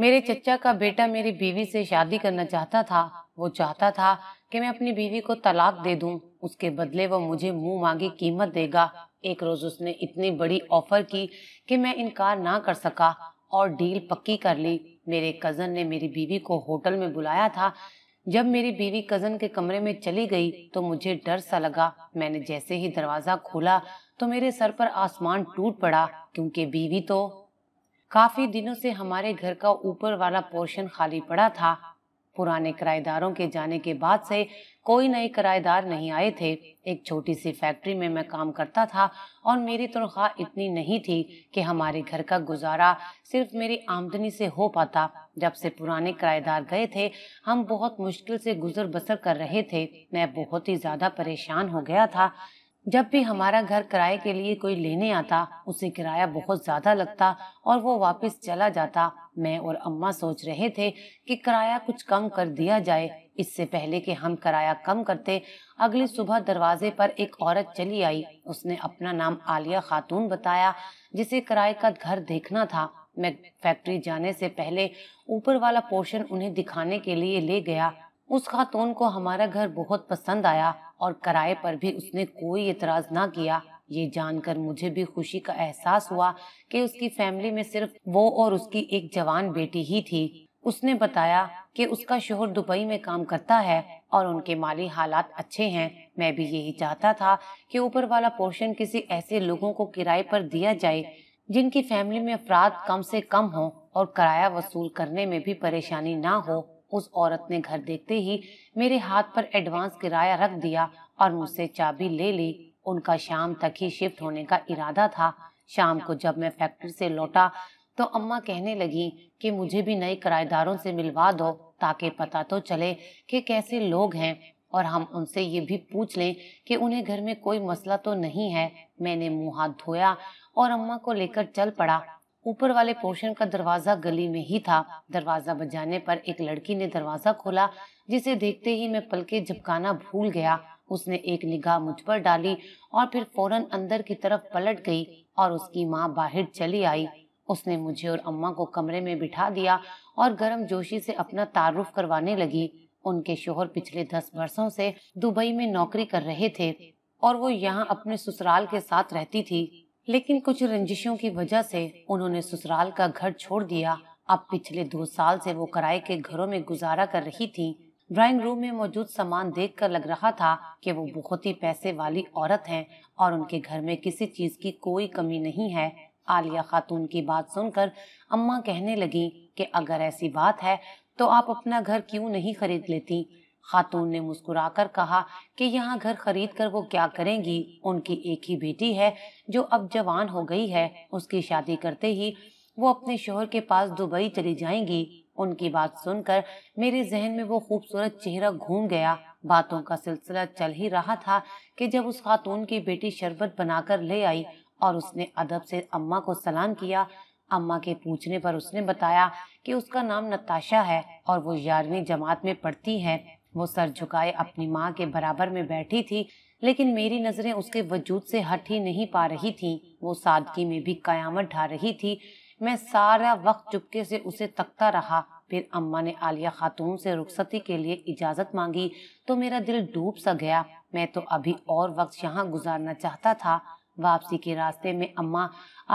मेरे चचा का बेटा मेरी बीवी से शादी करना चाहता था वो चाहता था कि मैं अपनी बीवी को तलाक दे दूं उसके बदले वो मुझे मुंह मांगी कीमत देगा एक रोज उसने इतनी बड़ी ऑफर की कि मैं इनकार ना कर सका और डील पक्की कर ली मेरे कजन ने मेरी बीवी को होटल में बुलाया था जब मेरी बीवी कजन के कमरे में चली गई तो मुझे डर सा लगा मैंने जैसे ही दरवाजा खोला तो मेरे सर पर आसमान टूट पड़ा क्योंकि बीवी तो काफी दिनों से हमारे घर का ऊपर वाला पोर्शन खाली पड़ा था पुराने किराएदारों के जाने के बाद से कोई नए किराएदार नहीं आए थे एक छोटी सी फैक्ट्री में मैं काम करता था और मेरी तनख्वाह इतनी नहीं थी कि हमारे घर का गुजारा सिर्फ मेरी आमदनी से हो पाता जब से पुराने किराएदार गए थे हम बहुत मुश्किल से गुजर बसर कर रहे थे मैं बहुत ही ज़्यादा परेशान हो गया था जब भी हमारा घर किराए के लिए कोई लेने आता उसे किराया बहुत ज्यादा लगता और वो वापस चला जाता मैं और अम्मा सोच रहे थे कि किराया कुछ कम कर दिया जाए इससे पहले कि हम किराया कम करते अगली सुबह दरवाजे पर एक औरत चली आई उसने अपना नाम आलिया खातून बताया जिसे किराए का घर देखना था मैं फैक्ट्री जाने से पहले ऊपर वाला पोर्शन उन्हें दिखाने के लिए ले गया उस खातून को हमारा घर बहुत पसंद आया और किराए पर भी उसने कोई इतराज ना किया ये जानकर मुझे भी खुशी का एहसास हुआ कि उसकी फैमिली में सिर्फ वो और उसकी एक जवान बेटी ही थी उसने बताया कि उसका शोहर दुबई में काम करता है और उनके माली हालात अच्छे हैं मैं भी यही चाहता था कि ऊपर वाला पोर्शन किसी ऐसे लोगों को किराए पर दिया जाए जिनकी फैमिली में अफराद कम से कम हो और किराया वसूल करने में भी परेशानी ना हो उस औरत ने घर देखते ही मेरे हाथ पर एडवांस किराया रख दिया और मुझसे चाबी ले ली उनका शाम तक ही शिफ्ट होने का इरादा था शाम को जब मैं फैक्ट्री से लौटा तो अम्मा कहने लगी कि मुझे भी नए किराएदारों से मिलवा दो ताकि पता तो चले कि कैसे लोग हैं और हम उनसे ये भी पूछ लें कि उन्हें घर में कोई मसला तो नहीं है मैंने मुंह हाथ धोया और अम्मा को लेकर चल पड़ा ऊपर वाले पोर्शन का दरवाजा गली में ही था दरवाजा बजाने पर एक लड़की ने दरवाजा खोला जिसे देखते ही मैं पलके झपकाना भूल गया उसने एक निगाह मुझ पर डाली और फिर फौरन अंदर की तरफ पलट गई और उसकी माँ बाहर चली आई उसने मुझे और अम्मा को कमरे में बिठा दिया और गर्म जोशी से अपना तारुफ करवाने लगी उनके शोहर पिछले दस वर्षों से दुबई में नौकरी कर रहे थे और वो यहाँ अपने ससुराल के साथ रहती थी लेकिन कुछ रंजिशों की वजह से उन्होंने ससुराल का घर छोड़ दिया अब पिछले दो साल से वो किराए के घरों में गुजारा कर रही थी ड्राइंग रूम में मौजूद सामान देखकर लग रहा था कि वो बहुत ही पैसे वाली औरत हैं और उनके घर में किसी चीज की कोई कमी नहीं है आलिया खातून की बात सुनकर अम्मा कहने लगी कि अगर ऐसी बात है तो आप अपना घर क्यों नहीं खरीद लेती खातून ने मुस्कुराकर कहा कि यहाँ घर खरीद कर वो क्या करेंगी उनकी एक ही बेटी है जो अब जवान हो गई है उसकी शादी करते ही वो अपने शोहर के पास दुबई चली जाएंगी उनकी बात सुनकर मेरे जहन में वो खूबसूरत चेहरा घूम गया बातों का सिलसिला चल ही रहा था कि जब उस खातून की बेटी शरबत बनाकर ले आई और उसने अदब से अम्मा को सलाम किया अम्मा के पूछने पर उसने बताया कि उसका नाम नताशा है और वो ग्यारहवीं जमात में पढ़ती है वो सर झुकाए अपनी माँ के बराबर में बैठी थी लेकिन मेरी नज़रें उसके वजूद से हट ही नहीं पा रही थीं वो सादगी में भी कयामत ढा रही थी मैं सारा वक्त चुपके से उसे तकता रहा फिर अम्मा ने आलिया खातून से रुखसती के लिए इजाज़त मांगी तो मेरा दिल डूब सा गया मैं तो अभी और वक्त यहाँ गुजारना चाहता था वापसी के रास्ते में अम्मा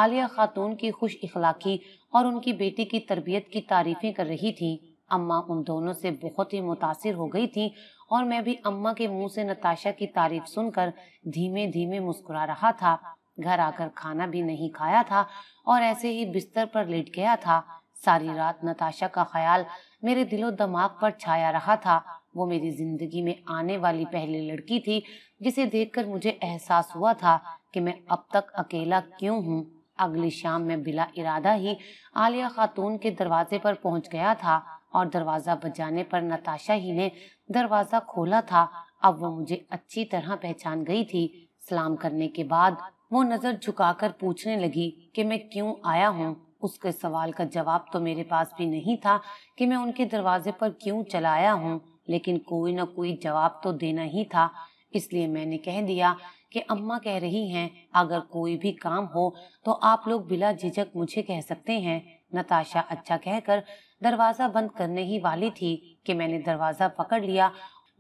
आलिया खातून की खुश इखलाकी और उनकी बेटी की तरबियत की तारीफें कर रही थी अम्मा उन दोनों से बहुत ही मुतासिर हो गई थी और मैं भी अम्मा के मुंह से नताशा की तारीफ सुनकर धीमे धीमे मुस्कुरा रहा था घर आकर खाना भी नहीं खाया था और ऐसे ही बिस्तर पर लेट गया था सारी रात नताशा का ख्याल मेरे दिलो दिमाग पर छाया रहा था वो मेरी जिंदगी में आने वाली पहली लड़की थी जिसे देखकर मुझे एहसास हुआ था कि मैं अब तक अकेला क्यों हूँ अगली शाम मैं बिला इरादा ही आलिया खातून के दरवाजे पर पहुंच गया था और दरवाजा बजाने पर नताशा ही ने दरवाजा खोला था अब वो मुझे अच्छी तरह पहचान गई थी सलाम करने के बाद वो नजर झुकाकर पूछने लगी कि मैं क्यों आया हूँ उसके सवाल का जवाब तो मेरे पास भी नहीं था कि मैं उनके दरवाजे पर क्यों चलाया हूँ लेकिन कोई ना कोई जवाब तो देना ही था इसलिए मैंने कह दिया कि अम्मा कह रही हैं अगर कोई भी काम हो तो आप लोग बिला झिझक मुझे कह सकते हैं नताशा अच्छा कहकर दरवाजा बंद करने ही वाली थी कि मैंने दरवाजा पकड़ लिया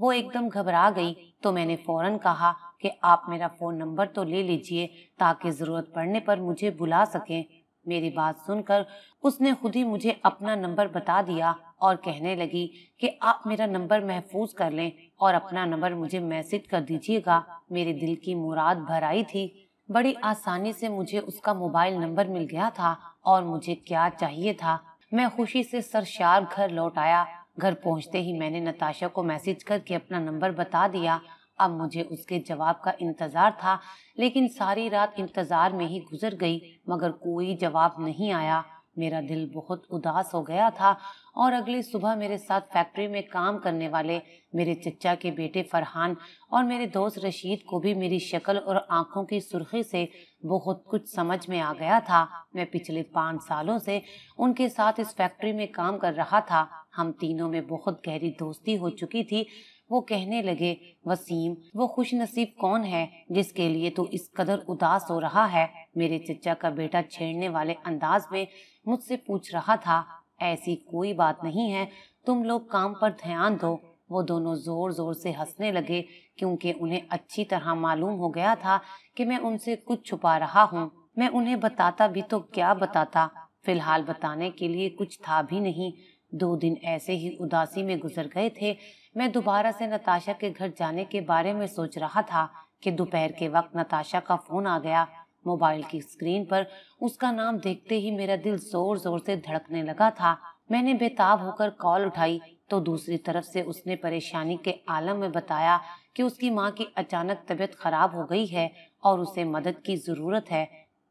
वो एकदम घबरा गई तो मैंने फौरन कहा कि आप मेरा फोन नंबर तो ले लीजिए ताकि जरूरत पड़ने पर मुझे बुला सकें मेरी बात सुनकर उसने खुद ही मुझे अपना नंबर बता दिया और कहने लगी कि आप मेरा नंबर महफूज कर लें और अपना नंबर मुझे मैसेज कर दीजिएगा मेरे दिल की मुराद भर आई थी बड़ी आसानी से मुझे उसका मोबाइल नंबर मिल गया था और मुझे क्या चाहिए था मैं खुशी से सरशार घर लौट आया घर पहुंचते ही मैंने नताशा को मैसेज करके अपना नंबर बता दिया अब मुझे उसके जवाब का इंतज़ार था लेकिन सारी रात इंतज़ार में ही गुजर गई मगर कोई जवाब नहीं आया मेरा दिल बहुत उदास हो गया था और अगली सुबह मेरे साथ फैक्ट्री में काम करने वाले मेरे चचा के बेटे फरहान और मेरे दोस्त रशीद को भी मेरी शक्ल और आंखों की सुर्खी से बहुत कुछ समझ में आ गया था मैं पिछले पाँच सालों से उनके साथ इस फैक्ट्री में काम कर रहा था हम तीनों में बहुत गहरी दोस्ती हो चुकी थी वो कहने लगे वसीम वो खुश नसीब कौन है जिसके लिए तो इस कदर उदास हो रहा है मेरे चचा का बेटा छेड़ने वाले अंदाज में मुझसे पूछ रहा था ऐसी कोई बात नहीं है तुम लोग काम पर ध्यान दो वो दोनों जोर जोर से हंसने लगे क्योंकि उन्हें अच्छी तरह मालूम हो गया था कि मैं उनसे कुछ छुपा रहा हूँ मैं उन्हें बताता भी तो क्या बताता फिलहाल बताने के लिए कुछ था भी नहीं दो दिन ऐसे ही उदासी में गुजर गए थे मैं दोबारा से नताशा के घर जाने के बारे में सोच रहा था कि दोपहर के वक्त नताशा का फोन आ गया मोबाइल की स्क्रीन पर उसका नाम देखते ही मेरा दिल जोर जोर से धड़कने लगा था मैंने बेताब होकर कॉल उठाई तो दूसरी तरफ से उसने परेशानी के आलम में बताया कि उसकी माँ की अचानक तबीयत खराब हो गई है और उसे मदद की जरूरत है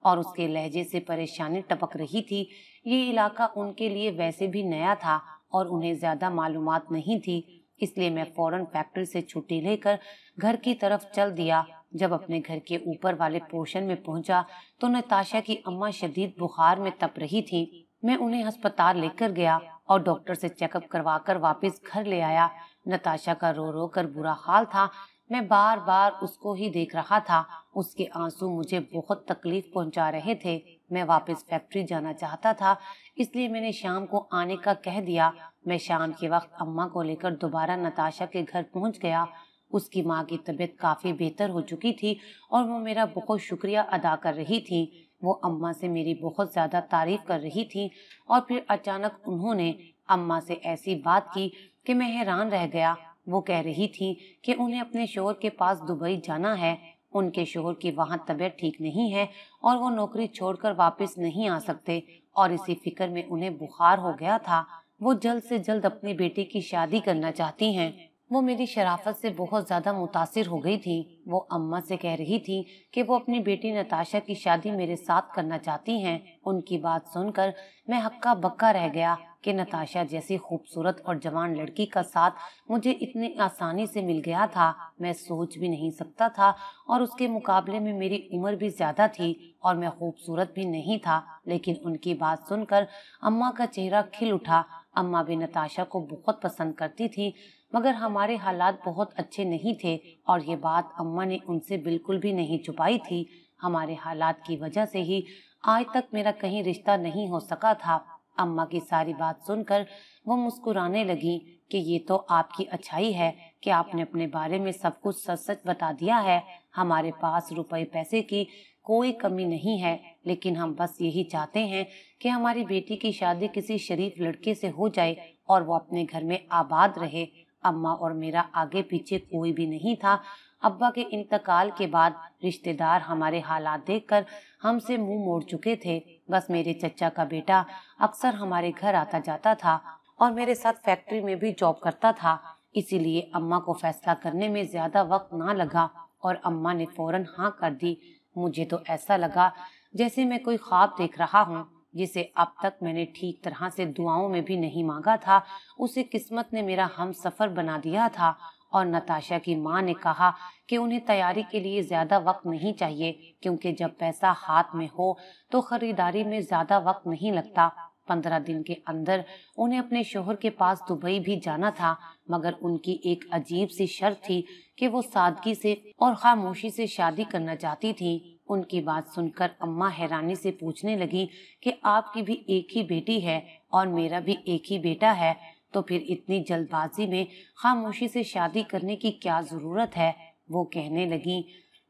और उसके लहजे से परेशानी टपक रही थी ये इलाका उनके लिए वैसे भी नया था और उन्हें ज्यादा मालूम नहीं थी इसलिए मैं फौरन फैक्ट्री से छुट्टी लेकर घर की तरफ चल दिया जब अपने घर के ऊपर वाले पोर्शन में पहुंचा तो नताशा की अम्मा शदीद बुखार में तप रही थी मैं उन्हें अस्पताल लेकर गया और डॉक्टर से चेकअप करवा कर वापिस घर ले आया नताशा का रो रो कर बुरा हाल था मैं बार बार उसको ही देख रहा था उसके आंसू मुझे बहुत तकलीफ पहुंचा रहे थे मैं वापस फैक्ट्री जाना चाहता था इसलिए मैंने शाम को आने का कह दिया मैं शाम के वक्त अम्मा को लेकर दोबारा नताशा के घर पहुंच गया उसकी माँ की तबीयत काफ़ी बेहतर हो चुकी थी और वो मेरा बहुत शुक्रिया अदा कर रही थी वो अम्मा से मेरी बहुत ज़्यादा तारीफ कर रही थी और फिर अचानक उन्होंने अम्मा से ऐसी बात की कि मैं हैरान रह गया वो कह रही थी कि उन्हें अपने शोर के पास दुबई जाना है उनके शोर की वहाँ तबीयत ठीक नहीं है और वो नौकरी छोड़कर वापस नहीं आ सकते और इसी फिक्र में उन्हें बुखार हो गया था वो जल्द से जल्द अपनी बेटी की शादी करना चाहती हैं वो मेरी शराफत से बहुत ज़्यादा मुतासर हो गई थी वो अम्मा से कह रही थी कि वो अपनी बेटी नताशा की शादी मेरे साथ करना चाहती हैं उनकी बात सुनकर मैं हक्का बक्का रह गया कि नताशा जैसी खूबसूरत और जवान लड़की का साथ मुझे इतने आसानी से मिल गया था मैं सोच भी नहीं सकता था और उसके मुकाबले में मेरी उम्र भी ज़्यादा थी और मैं खूबसूरत भी नहीं था लेकिन उनकी बात सुनकर अम्मा का चेहरा खिल उठा अम्मा भी नताशा को बहुत पसंद करती थी मगर हमारे हालात बहुत अच्छे नहीं थे और ये बात अम्मा ने उनसे बिल्कुल भी नहीं छुपाई थी हमारे हालात की वजह से ही आज तक मेरा कहीं रिश्ता नहीं हो सका था अम्मा की सारी बात सुनकर वो मुस्कुराने लगी कि ये तो आपकी अच्छाई है कि आपने अपने बारे में सब कुछ सच सच बता दिया है हमारे पास रुपए पैसे की कोई कमी नहीं है लेकिन हम बस यही चाहते हैं कि हमारी बेटी की शादी किसी शरीफ लड़के से हो जाए और वो अपने घर में आबाद रहे अम्मा और मेरा आगे पीछे कोई भी नहीं था अब्बा के इंतकाल के बाद रिश्तेदार हमारे हालात देखकर हमसे मुंह मोड़ चुके थे बस मेरे चचा का बेटा अक्सर हमारे घर आता जाता था और मेरे साथ फैक्ट्री में भी जॉब करता था इसीलिए अम्मा को फैसला करने में ज्यादा वक्त ना लगा और अम्मा ने फौरन हाँ कर दी मुझे तो ऐसा लगा जैसे मैं कोई ख्वाब देख रहा हूँ जिसे अब तक मैंने ठीक तरह से दुआओं में भी नहीं मांगा था उसे किस्मत ने मेरा हम सफर बना दिया था और नताशा की माँ ने कहा कि उन्हें तैयारी के लिए ज्यादा वक्त नहीं चाहिए क्योंकि जब पैसा हाथ में हो तो खरीदारी में ज्यादा वक्त नहीं लगता पंद्रह दिन के अंदर उन्हें अपने शोहर के पास दुबई भी जाना था मगर उनकी एक अजीब सी शर्त थी कि वो सादगी से और खामोशी से शादी करना चाहती थी उनकी बात सुनकर अम्मा हैरानी से पूछने लगी कि आपकी भी एक ही बेटी है और मेरा भी एक ही बेटा है तो फिर इतनी जल्दबाजी में खामोशी से शादी करने की क्या ज़रूरत है वो कहने लगी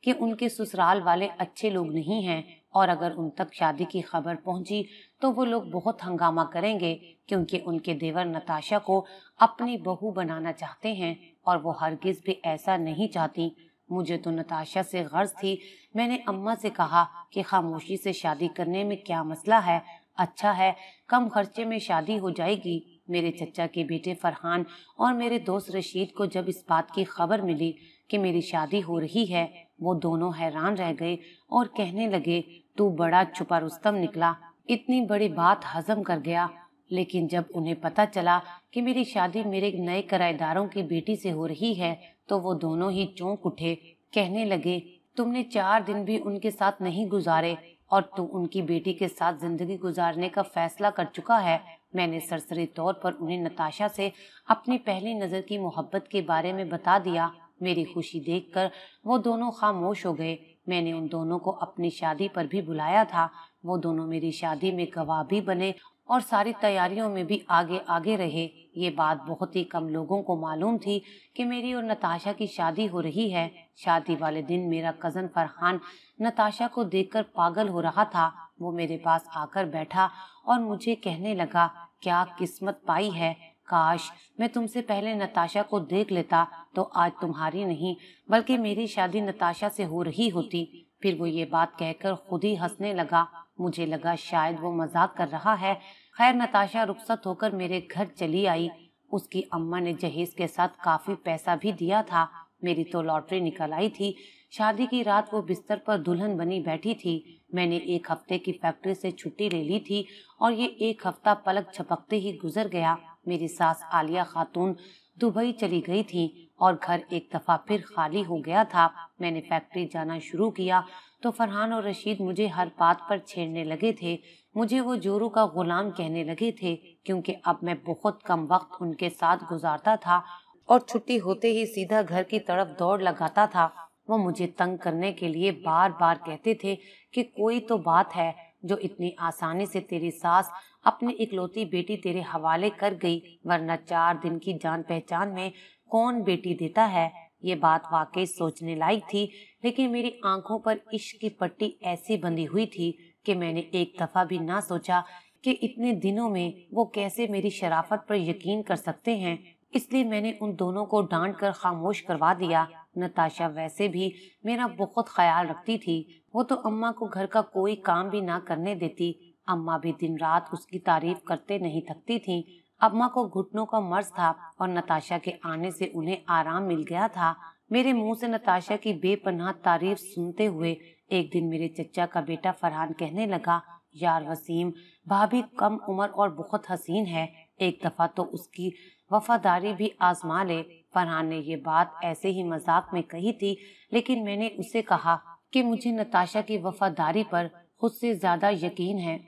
कि उनके ससुराल वाले अच्छे लोग नहीं हैं और अगर उन तक शादी की खबर पहुंची तो वो लोग बहुत हंगामा करेंगे क्योंकि उनके देवर नताशा को अपनी बहू बनाना चाहते हैं और वो हरगिज भी ऐसा नहीं चाहती मुझे तो नताशा से गर्ज थी मैंने अम्मा से कहा कि खामोशी से शादी करने में क्या मसला है अच्छा है कम खर्चे में शादी हो जाएगी मेरे चचा के बेटे फरहान और मेरे दोस्त रशीद को जब इस बात की खबर मिली कि मेरी शादी हो रही है वो दोनों हैरान रह गए और कहने लगे तू बड़ा छुपा रुस्तम निकला इतनी बड़ी बात हजम कर गया लेकिन जब उन्हें पता चला कि मेरी शादी मेरे नए किराएदारों की बेटी से हो रही है तो वो दोनों ही चौंक उठे कहने लगे तुमने चार दिन भी उनके साथ नहीं गुजारे और तू उनकी बेटी के साथ जिंदगी गुजारने का फैसला कर चुका है मैंने सरसरी तौर पर उन्हें नताशा से अपनी पहली नज़र की मोहब्बत के बारे में बता दिया मेरी खुशी देखकर वो दोनों खामोश हो गए मैंने उन दोनों को अपनी शादी पर भी बुलाया था वो दोनों मेरी शादी में गवाह भी बने और सारी तैयारियों में भी आगे आगे रहे ये बात बहुत ही कम लोगों को मालूम थी कि मेरी और नताशा की शादी हो रही है शादी वाले दिन मेरा कज़न फरहान नताशा को देखकर पागल हो रहा था वो मेरे पास आकर बैठा और मुझे कहने लगा क्या किस्मत पाई है काश मैं तुमसे पहले नताशा को देख लेता तो आज तुम्हारी नहीं बल्कि मेरी शादी नताशा से हो रही होती फिर वो ये बात कहकर खुद ही हंसने लगा मुझे लगा शायद वो मजाक कर रहा है खैर नताशा रुखसत होकर मेरे घर चली आई उसकी अम्मा ने जहेज के साथ काफी पैसा भी दिया था मेरी तो लॉटरी निकल आई थी शादी की रात वो बिस्तर पर दुल्हन बनी बैठी थी मैंने एक हफ्ते की फैक्ट्री से छुट्टी ले ली थी और ये एक हफ्ता पलक छपकते ही गुजर गया मेरी सास आलिया खातून दुबई चली गई थी और घर एक दफा फिर खाली हो गया था मैंने फैक्ट्री जाना शुरू किया तो फरहान और रशीद मुझे हर बात पर छेड़ने लगे थे मुझे वो जोरू का गुलाम कहने लगे थे क्योंकि अब मैं बहुत कम वक्त उनके साथ गुजारता था और छुट्टी होते ही सीधा घर की तरफ दौड़ लगाता था वो मुझे तंग करने के लिए बार बार कहते थे कि कोई तो बात है जो इतनी आसानी से तेरी सास अपनी इकलौती बेटी तेरे हवाले कर गई वरना चार दिन की जान पहचान में कौन बेटी देता है ये बात वाकई सोचने लायक थी लेकिन मेरी आंखों पर इश्क की पट्टी ऐसी बंधी हुई थी कि मैंने एक दफा भी ना सोचा कि इतने दिनों में वो कैसे मेरी शराफत पर यकीन कर सकते हैं इसलिए मैंने उन दोनों को डांट कर खामोश करवा दिया नताशा वैसे भी मेरा बहुत ख्याल रखती थी वो तो अम्मा को घर का कोई काम भी ना करने देती अम्मा भी दिन रात उसकी तारीफ करते नहीं थकती थीं अम्मा को घुटनों का मर्ज था और नताशा के आने से उन्हें आराम मिल गया था मेरे मुंह से नताशा की बेपनाह तारीफ सुनते हुए एक दिन मेरे चचा का बेटा फरहान कहने लगा यार वसीम भाभी कम उम्र और बहुत हसीन है एक दफा तो उसकी वफादारी भी आजमा ले फरहान ने ये बात ऐसे ही मजाक में कही थी लेकिन मैंने उसे कहा कि मुझे नताशा की वफादारी पर खुद से ज्यादा यकीन है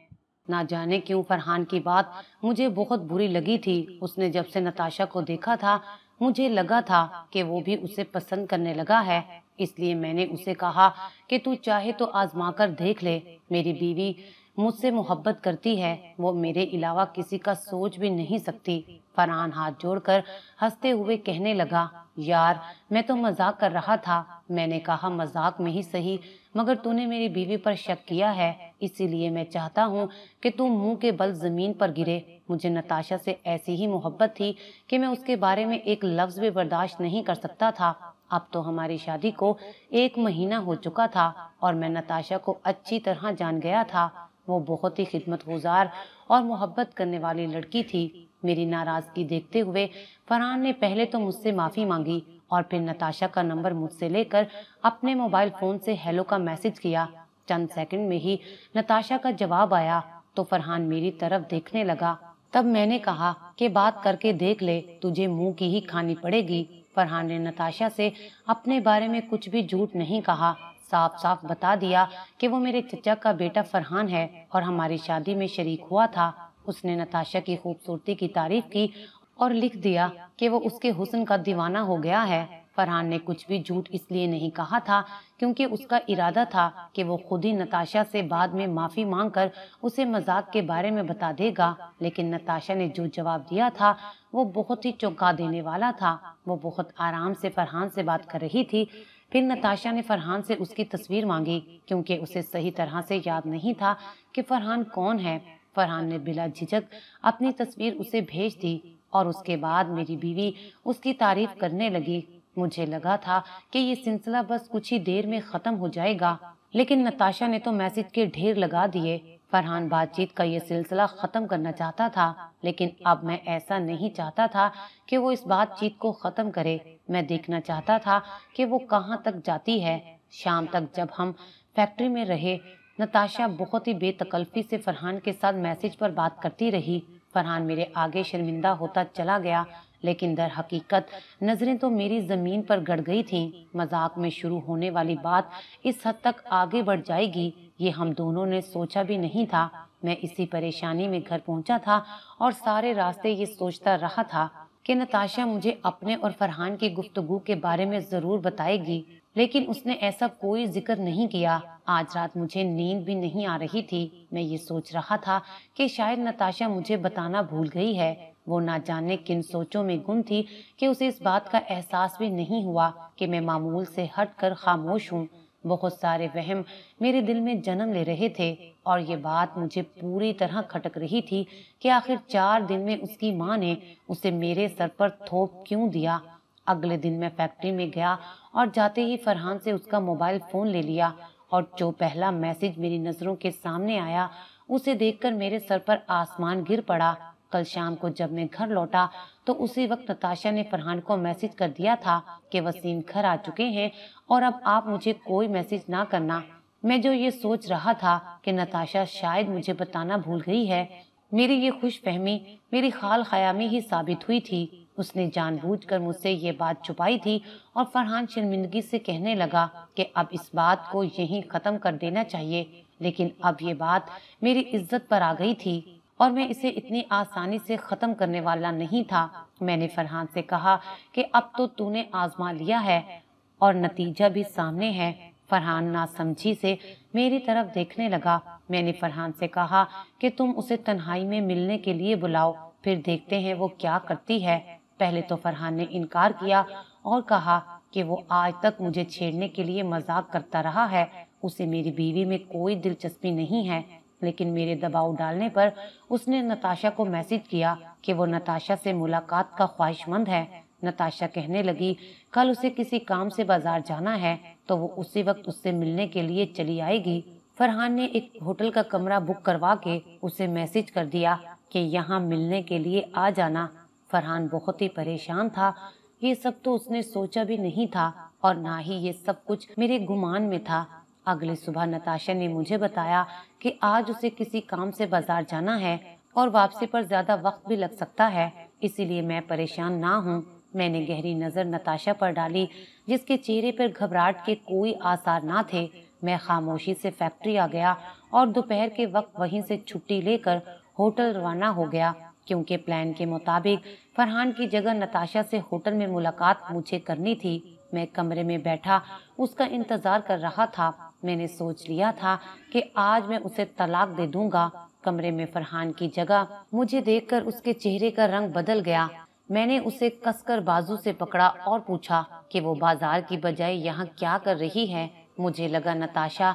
ना जाने क्यों फरहान की बात मुझे बहुत बुरी लगी थी उसने जब से नताशा को देखा था मुझे लगा था कि वो भी उसे पसंद करने लगा है इसलिए मैंने उसे कहा कि तू चाहे तो आजमा कर देख ले मेरी बीवी मुझसे मोहब्बत करती है वो मेरे अलावा किसी का सोच भी नहीं सकती फरहान हाथ जोड़कर हंसते हुए कहने लगा यार मैं तो मजाक कर रहा था मैंने कहा मजाक में ही सही मगर तूने मेरी बीवी पर शक किया है इसीलिए मैं चाहता हूँ कि तू मुंह के बल जमीन पर गिरे मुझे नताशा से ऐसी ही मोहब्बत थी कि मैं उसके बारे में एक लफ्ज भी बर्दाश्त नहीं कर सकता था अब तो हमारी शादी को एक महीना हो चुका था और मैं नताशा को अच्छी तरह जान गया था वो बहुत ही खिदमत गुजार और मोहब्बत करने वाली लड़की थी मेरी नाराजगी देखते हुए फरहान ने पहले तो मुझसे माफ़ी मांगी और फिर नताशा का नंबर मुझसे लेकर अपने मोबाइल फ़ोन से हेलो का मैसेज किया चंद सेकंड में ही नताशा का जवाब आया तो फरहान मेरी तरफ देखने लगा तब मैंने कहा कि बात करके देख ले तुझे मुंह की ही खानी पड़ेगी फरहान ने नताशा से अपने बारे में कुछ भी झूठ नहीं कहा साफ साफ बता दिया कि वो मेरे चचा का बेटा फरहान है और हमारी शादी में शरीक हुआ था उसने नताशा की खूबसूरती की तारीफ की और लिख दिया कि वो उसके हुसन का दीवाना हो गया है फरहान ने कुछ भी झूठ इसलिए नहीं कहा था क्योंकि उसका इरादा था कि वो खुद ही नताशा से बाद में माफ़ी मांगकर उसे मजाक के बारे में बता देगा लेकिन नताशा ने जो जवाब दिया था वो बहुत ही चौंका देने वाला था वो बहुत आराम से फरहान से बात कर रही थी फिर नताशा ने फरहान से उसकी तस्वीर मांगी क्योंकि उसे सही तरह से याद नहीं था कि फरहान कौन है फरहान ने बिला झिझक अपनी तस्वीर उसे भेज दी और उसके बाद मेरी बीवी उसकी तारीफ करने लगी मुझे लगा था कि ये सिलसिला बस कुछ ही देर में ख़त्म हो जाएगा लेकिन नताशा ने तो मैसेज के ढेर लगा दिए फरहान बातचीत का ये सिलसिला ख़त्म करना चाहता था लेकिन अब मैं ऐसा नहीं चाहता था कि वो इस बातचीत को ख़त्म करे मैं देखना चाहता था कि वो कहाँ तक जाती है शाम तक जब हम फैक्ट्री में रहे नताशा बहुत ही बेतकल्फी से फरहान के साथ मैसेज पर बात करती रही फरहान मेरे आगे शर्मिंदा होता चला गया लेकिन दर हकीकत नज़रें तो मेरी ज़मीन पर गड़ गई थीं मजाक में शुरू होने वाली बात इस हद तक आगे बढ़ जाएगी ये हम दोनों ने सोचा भी नहीं था मैं इसी परेशानी में घर पहुंचा था और सारे रास्ते ये सोचता रहा था कि नताशा मुझे अपने और फरहान की गुफ्तगु के बारे में ज़रूर बताएगी लेकिन उसने ऐसा कोई जिक्र नहीं किया आज रात मुझे नींद भी नहीं आ रही थी मैं ये सोच रहा था कि शायद नताशा मुझे बताना भूल गई है वो ना जाने किन सोचों में गुम थी कि उसे इस बात का एहसास भी नहीं हुआ कि मैं मामूल से हट कर खामोश हूँ बहुत सारे वहम मेरे दिल में जन्म ले रहे थे और ये बात मुझे पूरी तरह खटक रही थी कि आखिर चार दिन में उसकी माँ ने उसे मेरे सर पर थोप क्यों दिया अगले दिन मैं फैक्ट्री में गया और जाते ही फरहान से उसका मोबाइल फ़ोन ले लिया और जो पहला मैसेज मेरी नज़रों के सामने आया उसे देखकर मेरे सर पर आसमान गिर पड़ा कल शाम को जब मैं घर लौटा तो उसी वक्त नताशा ने फरहान को मैसेज कर दिया था कि वसीम घर आ चुके हैं और अब आप मुझे कोई मैसेज ना करना मैं जो ये सोच रहा था कि नताशा शायद मुझे बताना भूल गई है मेरी ये खुश फहमी मेरी खाल खयामी ही साबित हुई थी उसने जानबूझकर मुझसे ये बात छुपाई थी और फरहान शर्मिंदगी से कहने लगा कि अब इस बात को यहीं ख़त्म कर देना चाहिए लेकिन अब ये बात मेरी इज्जत पर आ गई थी और मैं इसे इतनी आसानी से ख़त्म करने वाला नहीं था मैंने फरहान से कहा कि अब तो तूने आजमा लिया है और नतीजा भी सामने है फरहान नासमझी से मेरी तरफ देखने लगा मैंने फरहान से कहा कि तुम उसे तन्हाई में मिलने के लिए बुलाओ फिर देखते हैं वो क्या करती है पहले तो फरहान ने इनकार किया और कहा कि वो आज तक मुझे छेड़ने के लिए मजाक करता रहा है उसे मेरी बीवी में कोई दिलचस्पी नहीं है लेकिन मेरे दबाव डालने पर उसने नताशा को मैसेज किया कि वो नताशा से मुलाकात का ख्वाहिशमंद है नताशा कहने लगी कल उसे किसी काम से बाजार जाना है तो वो उसी वक्त उससे मिलने के लिए चली आएगी फरहान ने एक होटल का कमरा बुक करवा के उसे मैसेज कर दिया कि यहाँ मिलने के लिए आ जाना फरहान बहुत ही परेशान था ये सब तो उसने सोचा भी नहीं था और ना ही ये सब कुछ मेरे गुमान में था अगले सुबह नताशा ने मुझे बताया कि आज उसे किसी काम से बाजार जाना है और वापसी पर ज्यादा वक्त भी लग सकता है इसीलिए मैं परेशान ना हूँ मैंने गहरी नज़र नताशा पर डाली जिसके चेहरे पर घबराहट के कोई आसार ना थे मैं खामोशी से फैक्ट्री आ गया और दोपहर के वक्त वहीं से छुट्टी लेकर होटल रवाना हो गया क्योंकि प्लान के मुताबिक फरहान की जगह नताशा से होटल में मुलाकात मुझे करनी थी मैं कमरे में बैठा उसका इंतजार कर रहा था मैंने सोच लिया था कि आज मैं उसे तलाक दे दूंगा कमरे में फरहान की जगह मुझे देखकर उसके चेहरे का रंग बदल गया मैंने उसे कसकर बाजू से पकड़ा और पूछा कि वो बाजार की बजाय यहाँ क्या कर रही है मुझे लगा नताशा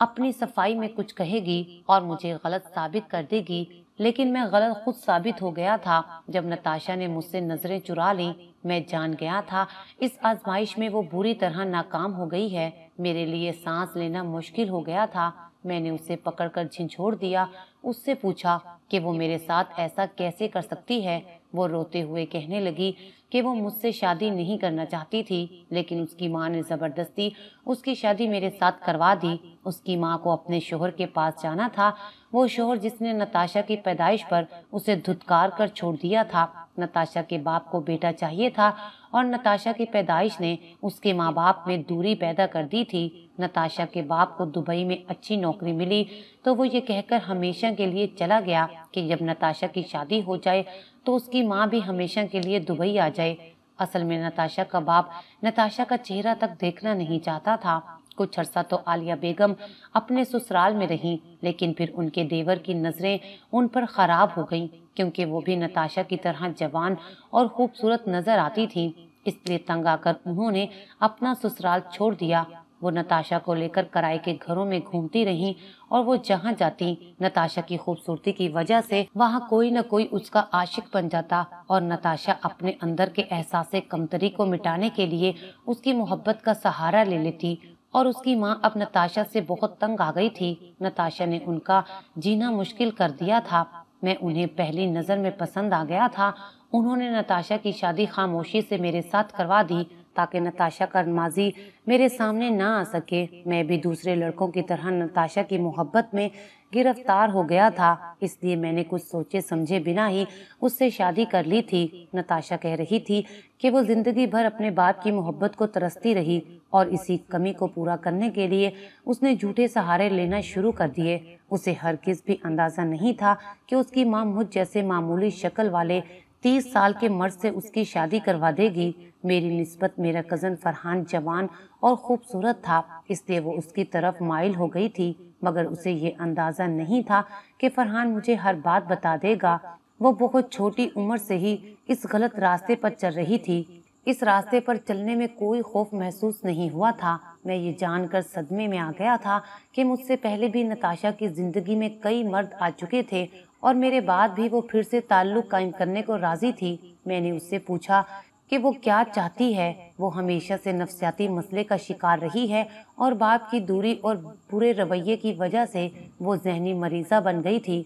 अपनी सफाई में कुछ कहेगी और मुझे गलत साबित कर देगी लेकिन मैं गलत खुद साबित हो गया था जब नताशा ने मुझसे नज़रें चुरा ली मैं जान गया था इस आजमाइश में वो बुरी तरह नाकाम हो गई है मेरे लिए सांस लेना मुश्किल हो गया था मैंने उसे पकड़कर झिझोड़ दिया उससे पूछा कि वो मेरे साथ ऐसा कैसे कर सकती है वो रोते हुए कहने लगी कि वो मुझसे शादी नहीं करना चाहती थी लेकिन उसकी माँ ने ज़बरदस्ती उसकी शादी मेरे साथ करवा दी उसकी माँ को अपने शोहर के पास जाना था वो शोहर जिसने नताशा की पैदाइश पर उसे धुतकार कर छोड़ दिया था नताशा के बाप को बेटा चाहिए था और नताशा की पैदाइश ने उसके माँ बाप में दूरी पैदा कर दी थी नताशा के बाप को दुबई में अच्छी नौकरी मिली तो वो ये कहकर हमेशा के लिए चला गया कि जब नताशा की शादी हो जाए तो उसकी माँ भी हमेशा के लिए दुबई आ जाए असल में नताशा का बाप नताशा का चेहरा तक देखना नहीं चाहता था कुछ अरसा तो आलिया बेगम अपने ससुराल में रहीं लेकिन फिर उनके देवर की नज़रें उन पर ख़राब हो गईं क्योंकि वो भी नताशा की तरह जवान और खूबसूरत नज़र आती थी इसलिए तंग आकर उन्होंने अपना ससुराल छोड़ दिया वो नताशा को लेकर कराए के घरों में घूमती रहीं और वो जहाँ जाती नताशा की खूबसूरती की वजह से वहाँ कोई न कोई उसका आशिक बन जाता और नताशा अपने अंदर के एहसास कमतरी को मिटाने के लिए उसकी मोहब्बत का सहारा ले लेती और उसकी माँ अब नताशा से बहुत तंग आ गई थी नताशा ने उनका जीना मुश्किल कर दिया था मैं उन्हें पहली नज़र में पसंद आ गया था उन्होंने नताशा की शादी खामोशी से मेरे साथ करवा दी ताकि नताशा का माजी मेरे सामने ना आ सके मैं भी दूसरे लड़कों की तरह नताशा की मोहब्बत में गिरफ्तार हो गया था इसलिए मैंने कुछ सोचे समझे बिना ही उससे शादी कर ली थी नताशा कह रही थी कि वो जिंदगी भर अपने बाप की मोहब्बत को तरसती रही और इसी कमी को पूरा करने के लिए उसने झूठे सहारे लेना शुरू कर दिए उसे हर किस भी अंदाज़ा नहीं था कि उसकी माँ मुझ जैसे मामूली शक्ल वाले तीस साल के मर्द से उसकी शादी करवा देगी मेरी नस्बत मेरा कज़न फरहान जवान और खूबसूरत था इसलिए वो उसकी तरफ माइल हो गई थी मगर उसे ये अंदाज़ा नहीं था कि फरहान मुझे हर बात बता देगा वो बहुत छोटी उम्र से ही इस गलत रास्ते पर चल रही थी इस रास्ते पर चलने में कोई खौफ महसूस नहीं हुआ था मैं ये जानकर सदमे में आ गया था कि मुझसे पहले भी नताशा की ज़िंदगी में कई मर्द आ चुके थे और मेरे बाद भी वो फिर से ताल्लुक़ कायम करने को राज़ी थी मैंने उससे पूछा कि वो क्या चाहती है वो हमेशा से नफसियाती मसले का शिकार रही है और बाप की दूरी और बुरे रवैये की वजह से वो जहनी मरीज़ा बन गई थी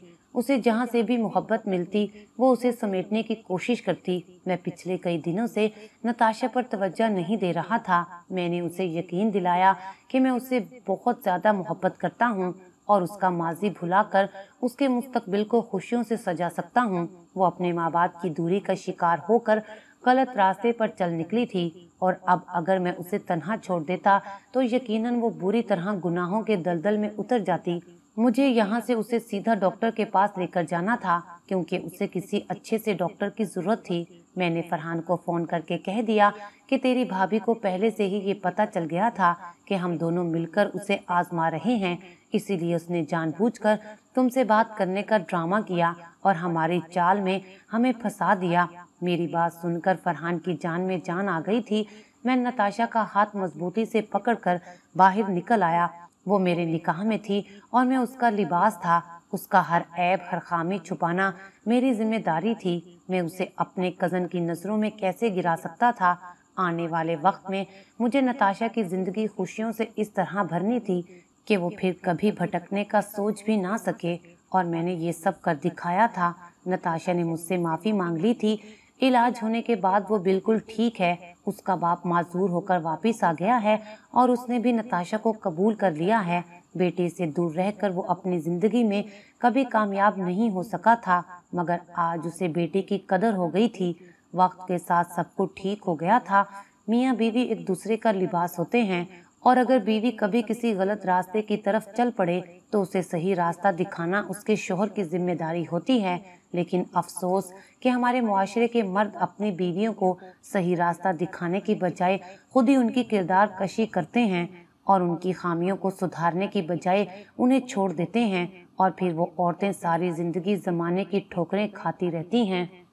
उसे जहाँ से भी मोहब्बत मिलती वो उसे समेटने की कोशिश करती मैं पिछले कई दिनों से नताशा पर तवज्जो नहीं दे रहा था मैंने उसे यकीन दिलाया कि मैं उसे बहुत ज़्यादा मोहब्बत करता हूँ और उसका माजी भुलाकर उसके मुस्तकबिल को खुशियों से सजा सकता हूँ वो अपने माँ बाप की दूरी का शिकार होकर गलत रास्ते पर चल निकली थी और अब अगर मैं उसे तनहा छोड़ देता तो यकीनन वो बुरी तरह गुनाहों के दलदल में उतर जाती मुझे यहाँ से उसे सीधा डॉक्टर के पास लेकर जाना था क्योंकि उसे किसी अच्छे से डॉक्टर की ज़रूरत थी मैंने फरहान को फ़ोन करके कह दिया कि तेरी भाभी को पहले से ही ये पता चल गया था कि हम दोनों मिलकर उसे आजमा रहे हैं इसीलिए उसने जानबूझकर तुमसे बात करने का ड्रामा किया और हमारी चाल में हमें फंसा दिया मेरी बात सुनकर फरहान की जान में जान आ गई थी मैं नताशा का हाथ मजबूती से पकड़कर बाहर निकल आया वो मेरे निकाह में थी और मैं उसका लिबास था उसका हर ऐब हर खामी छुपाना मेरी जिम्मेदारी थी मैं उसे अपने कज़न की नज़रों में कैसे गिरा सकता था आने वाले वक्त में मुझे नताशा की ज़िंदगी खुशियों से इस तरह भरनी थी कि वो फिर कभी भटकने का सोच भी ना सके और मैंने ये सब कर दिखाया था नताशा ने मुझसे माफ़ी मांग ली थी इलाज होने के बाद वो बिल्कुल ठीक है उसका बाप माजूर होकर वापस आ गया है और उसने भी नताशा को कबूल कर लिया है बेटे से दूर रहकर वो अपनी ज़िंदगी में कभी कामयाब नहीं हो सका था मगर आज उसे बेटे की कदर हो गई थी वक्त के साथ सब कुछ ठीक हो गया था मियाँ बीवी एक दूसरे का लिबास होते हैं और अगर बीवी कभी किसी गलत रास्ते की तरफ चल पड़े तो उसे सही रास्ता दिखाना उसके शोहर की जिम्मेदारी होती है लेकिन अफसोस कि हमारे माशरे के मर्द अपनी बीवियों को सही रास्ता दिखाने की बजाय खुद ही उनकी किरदार कशी करते हैं और उनकी खामियों को सुधारने की बजाय उन्हें छोड़ देते हैं और फिर वो औरतें सारी ज़िंदगी ज़माने की ठोकरें खाती रहती हैं